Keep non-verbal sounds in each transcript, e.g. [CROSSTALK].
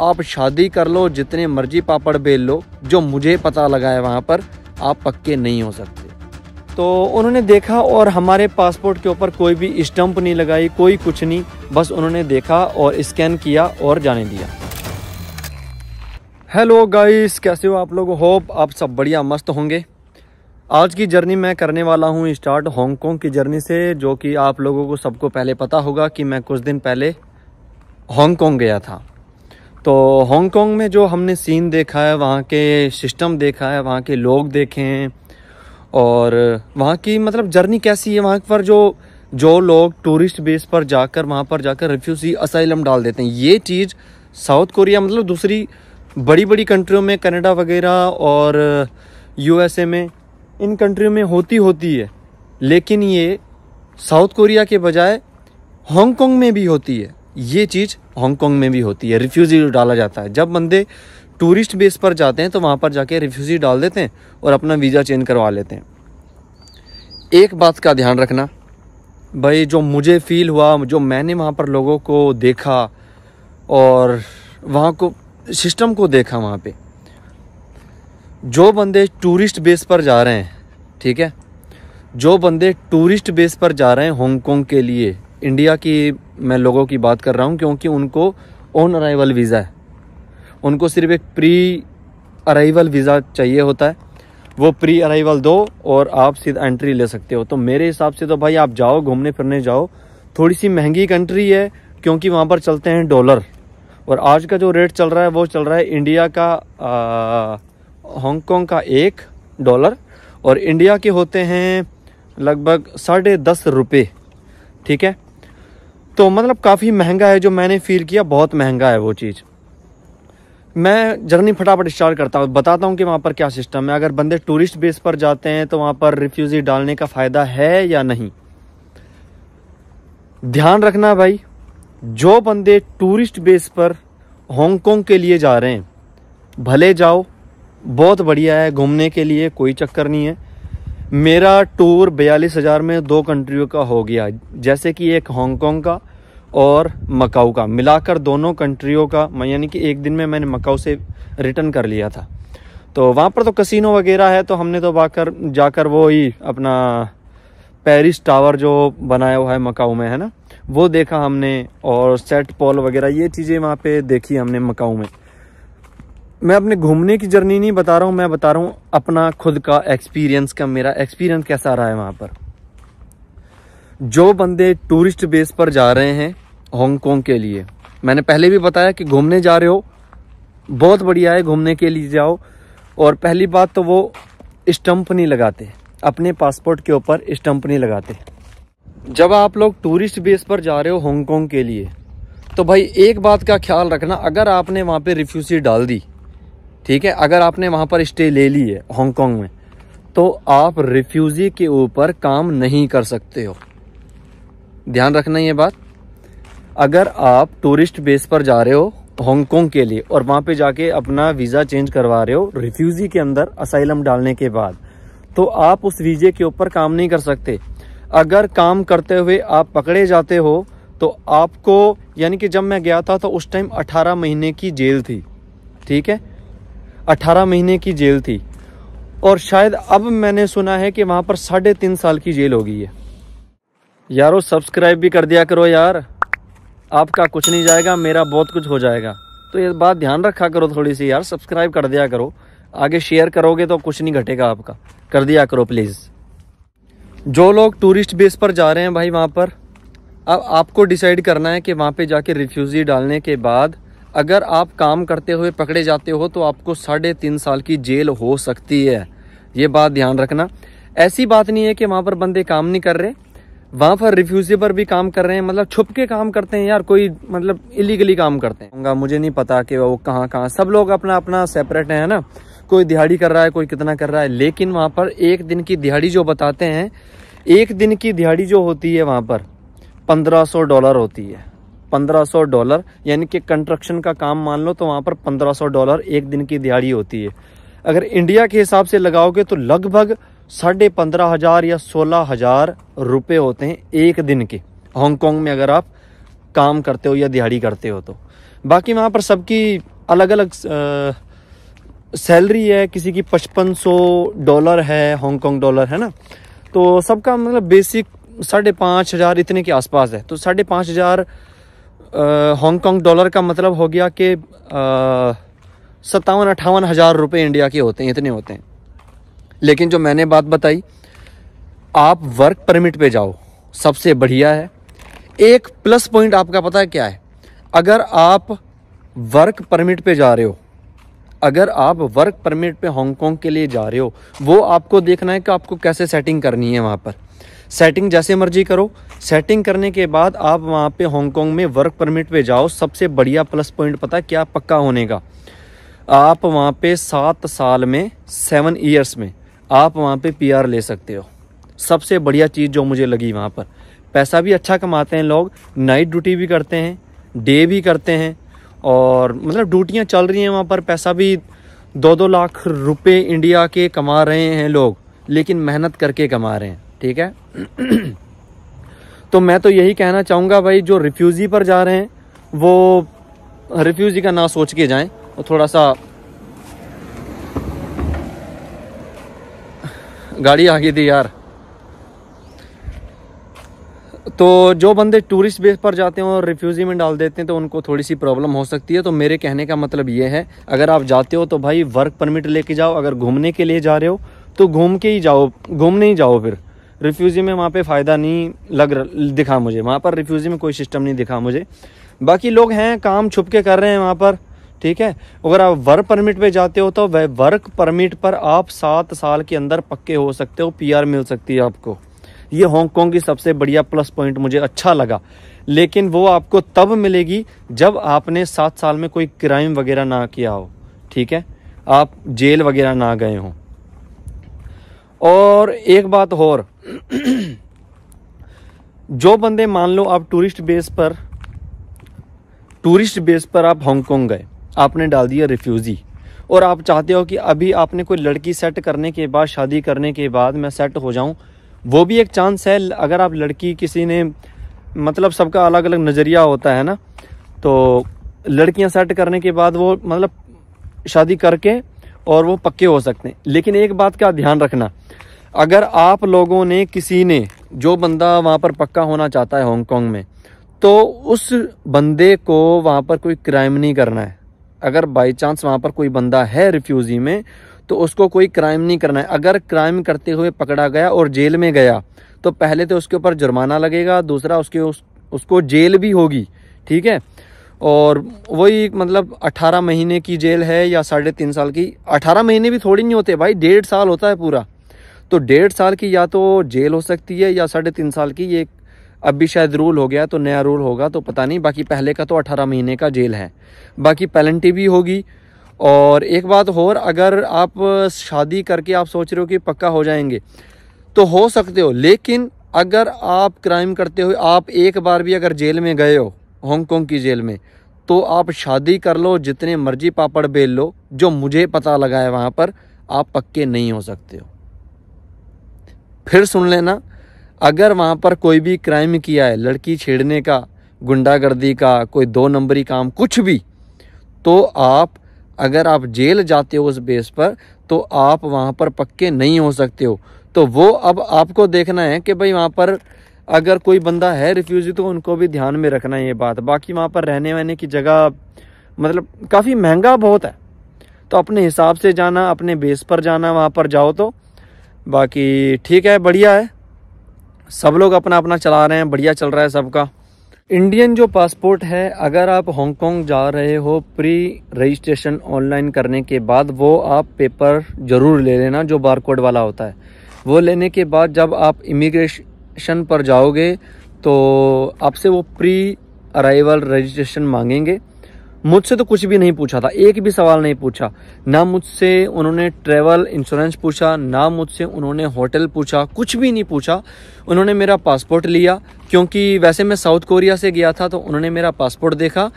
आप शादी कर लो जितने मर्जी पापड़ बेल लो जो मुझे पता लगा है वहाँ पर आप पक्के नहीं हो सकते तो उन्होंने देखा और हमारे पासपोर्ट के ऊपर कोई भी स्टम्प नहीं लगाई कोई कुछ नहीं बस उन्होंने देखा और स्कैन किया और जाने दिया हेलो गाइस कैसे हो आप लोग होप आप सब बढ़िया मस्त होंगे आज की जर्नी मैं करने वाला हूँ स्टार्ट हांगकॉन्ग की जर्नी से जो कि आप लोगों को सबको पहले पता होगा कि मैं कुछ दिन पहले हांगकॉन्ग गया था तो हांगकांग में जो हमने सीन देखा है वहाँ के सिस्टम देखा है वहाँ के लोग देखे हैं और वहाँ की मतलब जर्नी कैसी है वहाँ पर जो जो लोग टूरिस्ट बेस पर जाकर वहाँ पर जाकर रेफ्यूजी असाइलम डाल देते हैं ये चीज़ साउथ कोरिया मतलब दूसरी बड़ी बड़ी कंट्रियों में कनाडा वगैरह और यूएसए में इन कंट्रियों में होती होती है लेकिन ये साउथ कोरिया के बजाय हांगकांग में भी होती है ये चीज़ हांगकॉन्ग में भी होती है रिफ्यूजी डाला जाता है जब बंदे टूरिस्ट बेस पर जाते हैं तो वहाँ पर जाके रिफ्यूजी डाल देते हैं और अपना वीज़ा चेंज करवा लेते हैं एक बात का ध्यान रखना भाई जो मुझे फील हुआ जो मैंने वहाँ पर लोगों को देखा और वहाँ को सिस्टम को देखा वहाँ पे जो बंदे टूरिस्ट बेस पर जा रहे हैं ठीक है जो बंदे टूरिस्ट बेस पर जा रहे हैं हांगकॉन्ग के लिए इंडिया की मैं लोगों की बात कर रहा हूँ क्योंकि उनको ऑन अराइवल वीज़ा है उनको सिर्फ एक प्री अराइवल वीज़ा चाहिए होता है वो प्री अराइवल दो और आप सीधा एंट्री ले सकते हो तो मेरे हिसाब से तो भाई आप जाओ घूमने फिरने जाओ थोड़ी सी महंगी कंट्री है क्योंकि वहाँ पर चलते हैं डॉलर और आज का जो रेट चल रहा है वो चल रहा है इंडिया का हांगकॉन्ग का एक डॉलर और इंडिया के होते हैं लगभग साढ़े दस रुपये ठीक है तो मतलब काफ़ी महंगा है जो मैंने फ़ील किया बहुत महंगा है वो चीज़ मैं जर्नी फटाफट स्टार्ट करता हूँ बताता हूँ कि वहाँ पर क्या सिस्टम है अगर बंदे टूरिस्ट बेस पर जाते हैं तो वहाँ पर रिफ्यूज़ी डालने का फ़ायदा है या नहीं ध्यान रखना भाई जो बंदे टूरिस्ट बेस पर हांगकॉन्ग के लिए जा रहे हैं भले जाओ बहुत बढ़िया है घूमने के लिए कोई चक्कर नहीं है मेरा टूर बयालीस हज़ार में दो कंट्रियों का हो गया जैसे कि एक हांगकॉन्ग का और मकाऊ का मिलाकर दोनों कंट्रियों का यानी कि एक दिन में मैंने मकाऊ से रिटर्न कर लिया था तो वहाँ पर तो कसिनो वगैरह है तो हमने तो वाकर जाकर वो ही अपना पेरिस टावर जो बनाया हुआ है मकाऊ में है ना वो देखा हमने और सेट पॉल वगैरह ये चीज़ें वहाँ पे देखी हमने मकाऊ में मैं अपने घूमने की जर्नी नहीं बता रहा हूँ मैं बता रहा हूँ अपना खुद का एक्सपीरियंस का मेरा एक्सपीरियंस कैसा रहा है वहाँ पर जो बंदे टूरिस्ट बेस पर जा रहे हैं हांगकॉन्ग के लिए मैंने पहले भी बताया कि घूमने जा रहे हो बहुत बढ़िया है घूमने के लिए जाओ और पहली बात तो वो स्टम्प नहीं लगाते अपने पासपोर्ट के ऊपर स्टम्प नहीं लगाते जब आप लोग टूरिस्ट बेस पर जा रहे हो हांगकॉन्ग के लिए तो भाई एक बात का ख्याल रखना अगर आपने वहाँ पे रिफ्यूजी डाल दी ठीक है अगर आपने वहाँ पर स्टे ले ली है हांगकॉन्ग में तो आप रिफ्यूजी के ऊपर काम नहीं कर सकते हो ध्यान रखना ये बात अगर आप टूरिस्ट बेस पर जा रहे हो हांगकॉन्ग के लिए और वहां पे जाके अपना वीज़ा चेंज करवा रहे हो रिफ्यूज़ी के अंदर असाइलम डालने के बाद तो आप उस वीज़े के ऊपर काम नहीं कर सकते अगर काम करते हुए आप पकड़े जाते हो तो आपको यानी कि जब मैं गया था तो उस टाइम 18 महीने की जेल थी ठीक है 18 महीने की जेल थी और शायद अब मैंने सुना है कि वहां पर साढ़े तीन साल की जेल हो गई है यारो सब्सक्राइब भी कर दिया करो यार आपका कुछ नहीं जाएगा मेरा बहुत कुछ हो जाएगा तो ये बात ध्यान रखा करो थोड़ी सी यार सब्सक्राइब कर दिया करो आगे शेयर करोगे तो कुछ नहीं घटेगा आपका कर दिया करो प्लीज़ जो लोग टूरिस्ट बेस पर जा रहे हैं भाई वहाँ पर अब आपको डिसाइड करना है कि वहाँ पे जाके रिफ्यूज़ी डालने के बाद अगर आप काम करते हुए पकड़े जाते हो तो आपको साढ़े तीन साल की जेल हो सकती है ये बात ध्यान रखना ऐसी बात नहीं है कि वहाँ पर बंदे काम नहीं कर रहे वहाँ पर रिफ्यूजी पर भी काम कर रहे हैं मतलब छुप के काम करते हैं यार कोई मतलब इलीगली काम करते हैं मुझे नहीं पता कि वो कहाँ कहाँ सब लोग अपना अपना सेपरेट है ना कोई दिहाड़ी कर रहा है कोई कितना कर रहा है लेकिन वहाँ पर एक दिन की दिहाड़ी जो बताते हैं एक दिन की दिहाड़ी जो होती है वहाँ पर पंद्रह सौ डॉलर होती है पंद्रह सौ डॉलर यानी कि कंस्ट्रक्शन का काम मान लो तो वहाँ पर पंद्रह सौ डॉलर एक दिन की दिहाड़ी होती है अगर इंडिया के हिसाब से लगाओगे तो लगभग साढ़े पंद्रह हज़ार या सोलह हज़ार रुपये होते हैं एक दिन के हांगकॉन्ग में अगर आप काम करते हो या दिहाड़ी करते हो तो बाकी वहाँ पर सबकी अलग अलग सैलरी है किसी की पचपन सौ डॉलर है हांगकॉन्ग डॉलर है ना तो सबका मतलब बेसिक साढ़े पाँच हज़ार इतने के आसपास है तो साढ़े पाँच हज़ार हांगकॉन्ग डॉलर का मतलब हो गया कि सत्तावन अट्ठावन हज़ार रुपये इंडिया के होते हैं इतने होते हैं लेकिन जो मैंने बात बताई आप वर्क परमिट पे जाओ सबसे बढ़िया है एक प्लस पॉइंट आपका पता है क्या है अगर आप वर्क परमिट पे जा रहे हो अगर आप वर्क परमिट पे हांगकांग के लिए जा रहे हो वो आपको देखना है कि आपको कैसे सेटिंग करनी है वहाँ पर सेटिंग जैसे मर्जी करो सेटिंग करने के बाद आप वहाँ पे हांगकांग में वर्क परमिट पे जाओ सबसे बढ़िया प्लस पॉइंट पता है क्या पक्का होने का आप वहाँ पे सात साल में सेवन ईयर्स में आप वहाँ पे पीआर ले सकते हो सबसे बढ़िया चीज़ जो मुझे लगी वहाँ पर पैसा भी अच्छा कमाते हैं लोग नाइट ड्यूटी भी करते हैं डे भी करते हैं और मतलब ड्यूटियाँ चल रही हैं वहाँ पर पैसा भी दो दो लाख रुपए इंडिया के कमा रहे हैं लोग लेकिन मेहनत करके कमा रहे हैं ठीक है [CLEARS THROAT] तो मैं तो यही कहना चाहूँगा भाई जो रिफ्यूज़ी पर जा रहे हैं वो रिफ्यूज़ी का ना सोच के जाएं और थोड़ा सा गाड़ी आ गई थी यार तो जो बंदे टूरिस्ट बेस पर जाते हैं और रिफ्यूजी में डाल देते हैं तो उनको थोड़ी सी प्रॉब्लम हो सकती है तो मेरे कहने का मतलब ये है अगर आप जाते हो तो भाई वर्क परमिट लेके जाओ अगर घूमने के लिए जा रहे हो तो घूम के ही जाओ घूमने ही जाओ फिर रिफ्यूजी में वहाँ पे फ़ायदा नहीं लग दिखा मुझे वहाँ पर रिफ्यूजी में कोई सिस्टम नहीं दिखा मुझे बाकी लोग हैं काम छुप के कर रहे हैं वहाँ पर ठीक है अगर आप वर्क परमिट पे जाते हो तो वह वर्क परमिट पर आप सात साल के अंदर पक्के हो सकते हो पीआर मिल सकती है आपको ये हांगकांग की सबसे बढ़िया प्लस पॉइंट मुझे अच्छा लगा लेकिन वो आपको तब मिलेगी जब आपने सात साल में कोई क्राइम वगैरह ना किया हो ठीक है आप जेल वगैरह ना गए हो और एक बात और [CLEARS THROAT] जो बंदे मान लो आप टूरिस्ट बेस पर टूरिस्ट बेस पर आप हांगकांग गए आपने डाल दिया रिफ्यूज़ी और आप चाहते हो कि अभी आपने कोई लड़की सेट करने के बाद शादी करने के बाद मैं सेट हो जाऊं वो भी एक चांस है अगर आप लड़की किसी ने मतलब सबका अलग अलग नज़रिया होता है ना तो लड़कियां सेट करने के बाद वो मतलब शादी करके और वो पक्के हो सकते हैं लेकिन एक बात का ध्यान रखना अगर आप लोगों ने किसी ने जो बंदा वहाँ पर पक्का होना चाहता है हांगकॉन्ग में तो उस बंदे को वहाँ पर कोई क्राइम नहीं करना है अगर बाई चांस वहाँ पर कोई बंदा है रिफ्यूज़ी में तो उसको कोई क्राइम नहीं करना है अगर क्राइम करते हुए पकड़ा गया और जेल में गया तो पहले तो उसके ऊपर जुर्माना लगेगा दूसरा उसके उस, उसको जेल भी होगी ठीक है और वही मतलब 18 महीने की जेल है या साढ़े तीन साल की 18 महीने भी थोड़ी नहीं होते भाई डेढ़ साल होता है पूरा तो डेढ़ साल की या तो जेल हो सकती है या साढ़े तीन साल की ये अब भी शायद रूल हो गया तो नया रूल होगा तो पता नहीं बाकी पहले का तो अठारह महीने का जेल है बाकी पेलेंटी भी होगी और एक बात और अगर आप शादी करके आप सोच रहे हो कि पक्का हो जाएंगे तो हो सकते हो लेकिन अगर आप क्राइम करते हुए आप एक बार भी अगर जेल में गए हो हांगकॉन्ग की जेल में तो आप शादी कर लो जितने मर्जी पापड़ बेल लो जो मुझे पता लगा है वहाँ पर आप पक्के नहीं हो सकते हो फिर सुन लेना अगर वहाँ पर कोई भी क्राइम किया है लड़की छेड़ने का गुंडागर्दी का कोई दो नंबरी काम कुछ भी तो आप अगर आप जेल जाते हो उस बेस पर तो आप वहाँ पर पक्के नहीं हो सकते हो तो वो अब आपको देखना है कि भाई वहाँ पर अगर कोई बंदा है रिफ्यूजी तो उनको भी ध्यान में रखना है ये बात बाकी वहाँ पर रहने वहने की जगह मतलब काफ़ी महंगा बहुत है तो अपने हिसाब से जाना अपने बेस पर जाना वहाँ पर जाओ तो बाकी ठीक है बढ़िया है सब लोग अपना अपना चला रहे हैं बढ़िया चल रहा है सबका इंडियन जो पासपोर्ट है अगर आप हांगकांग जा रहे हो प्री रजिस्ट्रेशन ऑनलाइन करने के बाद वो आप पेपर ज़रूर ले लेना जो बारकोड वाला होता है वो लेने के बाद जब आप इमिग्रेशन पर जाओगे तो आपसे वो प्री अराइवल रजिस्ट्रेशन मांगेंगे मुझसे तो कुछ भी नहीं पूछा था एक भी सवाल नहीं पूछा ना मुझसे उन्होंने ट्रेवल इंश्योरेंस पूछा ना मुझसे उन्होंने होटल पूछा कुछ भी नहीं पूछा उन्होंने मेरा पासपोर्ट लिया क्योंकि वैसे मैं साउथ कोरिया से गया था तो उन्होंने मेरा पासपोर्ट देखा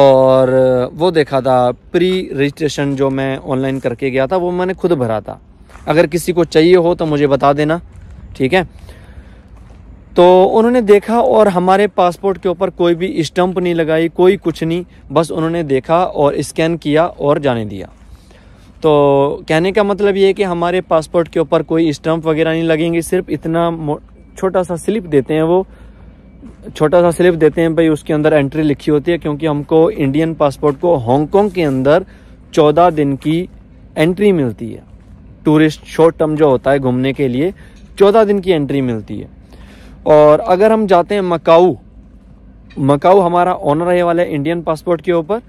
और वो देखा था प्री रजिस्ट्रेशन जो मैं ऑनलाइन करके गया था वो मैंने खुद भरा था अगर किसी को चाहिए हो तो मुझे बता देना ठीक है तो उन्होंने देखा और हमारे पासपोर्ट के ऊपर कोई भी स्टम्प नहीं लगाई कोई कुछ नहीं बस उन्होंने देखा और स्कैन किया और जाने दिया तो कहने का मतलब ये है कि हमारे पासपोर्ट के ऊपर कोई स्टम्प वगैरह नहीं लगेंगे सिर्फ इतना छोटा सा स्लिप देते हैं वो छोटा सा स्लिप देते हैं भाई उसके अंदर एंट्री लिखी होती है क्योंकि हमको इंडियन पासपोर्ट को हांगकॉन्ग के अंदर चौदह दिन की एंट्री मिलती है टूरिस्ट शॉर्ट टर्म जो होता है घूमने के लिए चौदह दिन की एंट्री मिलती है और अगर हम जाते हैं मकाऊ मकाऊ हमारा ऑनर रहने वाला है इंडियन पासपोर्ट के ऊपर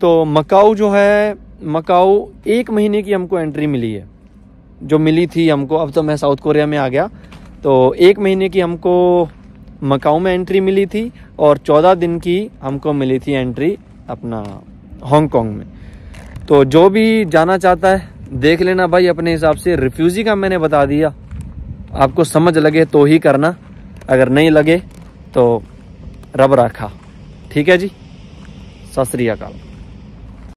तो मकाऊ जो है मकाऊ एक महीने की हमको एंट्री मिली है जो मिली थी हमको अब तो मैं साउथ कोरिया में आ गया तो एक महीने की हमको मकाऊ में एंट्री मिली थी और चौदह दिन की हमको मिली थी एंट्री अपना हांगकॉन्ग में तो जो भी जाना चाहता है देख लेना भाई अपने हिसाब से रिफ्यूज़ी का मैंने बता दिया आपको समझ लगे तो ही करना अगर नहीं लगे तो रब रखा ठीक है जी सत श्री अकाल